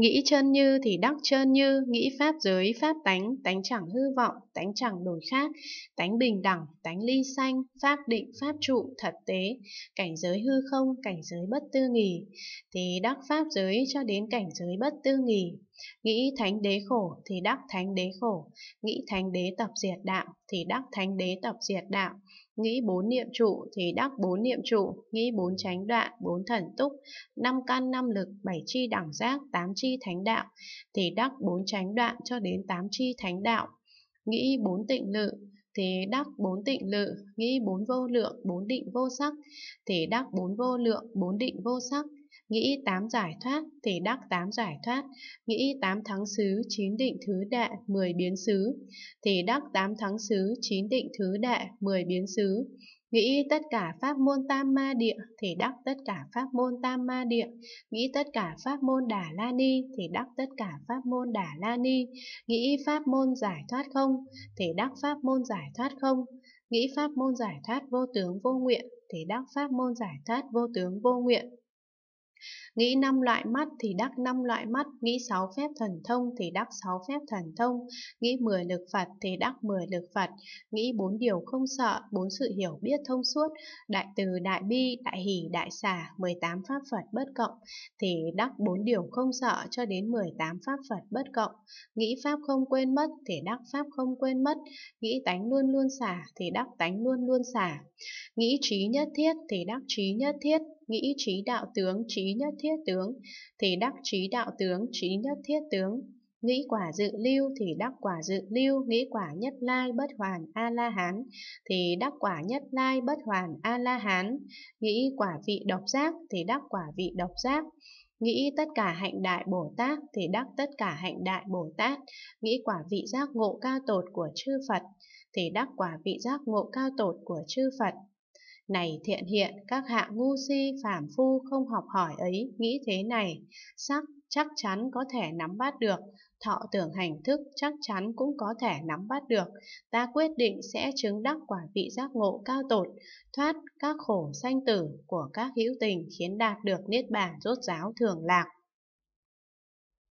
Nghĩ chân như thì đắc chân như, nghĩ pháp giới, pháp tánh, tánh chẳng hư vọng, tánh chẳng đổi khác, tánh bình đẳng, tánh ly sanh, pháp định, pháp trụ, thật tế, cảnh giới hư không, cảnh giới bất tư nghỉ. Thì đắc pháp giới cho đến cảnh giới bất tư nghỉ, Nghĩ thánh đế khổ thì đắc thánh đế khổ, nghĩ thánh đế tập diệt đạo thì đắc thánh đế tập diệt đạo, nghĩ bốn niệm trụ thì đắc bốn niệm trụ, nghĩ bốn chánh đoạn, bốn thần túc, năm căn năm lực, bảy chi đẳng giác, tám chi thánh đạo thì đắc bốn chánh đoạn cho đến tám chi thánh đạo. Nghĩ bốn tịnh lự thì đắc bốn tịnh lự, nghĩ bốn vô lượng, bốn định vô sắc thì đắc bốn vô lượng, bốn định vô sắc nghĩ tám giải thoát, thì đắc tám giải thoát, nghĩ tám thắng xứ, chín định thứ đệ, mười biến xứ, thì đắc tám thắng xứ, chín định thứ đệ, mười biến xứ, nghĩ tất cả pháp môn tam ma địa thì đắc tất cả pháp môn tam ma địa nghĩ tất cả pháp môn đà la ni thì đắc tất cả pháp môn đà la ni nghĩ pháp môn giải thoát không thì đắc pháp môn giải thoát không nghĩ pháp môn giải thoát vô tướng vô nguyện thì đắc pháp môn giải thoát vô tướng vô nguyện Nghĩ năm loại mắt thì đắc năm loại mắt, nghĩ sáu phép thần thông thì đắc sáu phép thần thông, nghĩ mười lực Phật thì đắc mười lực Phật, nghĩ bốn điều không sợ, bốn sự hiểu biết thông suốt, đại từ đại bi, đại hỷ, đại xả, 18 pháp Phật bất cộng thì đắc bốn điều không sợ cho đến 18 pháp Phật bất cộng. Nghĩ pháp không quên mất thì đắc pháp không quên mất, nghĩ tánh luôn luôn xả thì đắc tánh luôn luôn xả. Nghĩ trí nhất thiết thì đắc trí nhất thiết, nghĩ trí đạo tướng trí nhất thiết tướng thì đắc trí đạo tướng trí nhất thiết tướng nghĩ quả dự lưu thì đắc quả dự lưu nghĩ quả nhất lai bất hoàn a la hán thì đắc quả nhất lai bất hoàn a la hán nghĩ quả vị độc giác thì đắc quả vị độc giác nghĩ tất cả hạnh đại bồ tát thì đắc tất cả hạnh đại bồ tát nghĩ quả vị giác ngộ cao tột của chư phật thì đắc quả vị giác ngộ cao tột của chư phật này thiện hiện, các hạ ngu si phàm phu không học hỏi ấy, nghĩ thế này, sắc chắc chắn có thể nắm bắt được, thọ tưởng hành thức chắc chắn cũng có thể nắm bắt được. Ta quyết định sẽ chứng đắc quả vị giác ngộ cao tột, thoát các khổ sanh tử của các hữu tình khiến đạt được niết bàn rốt ráo thường lạc.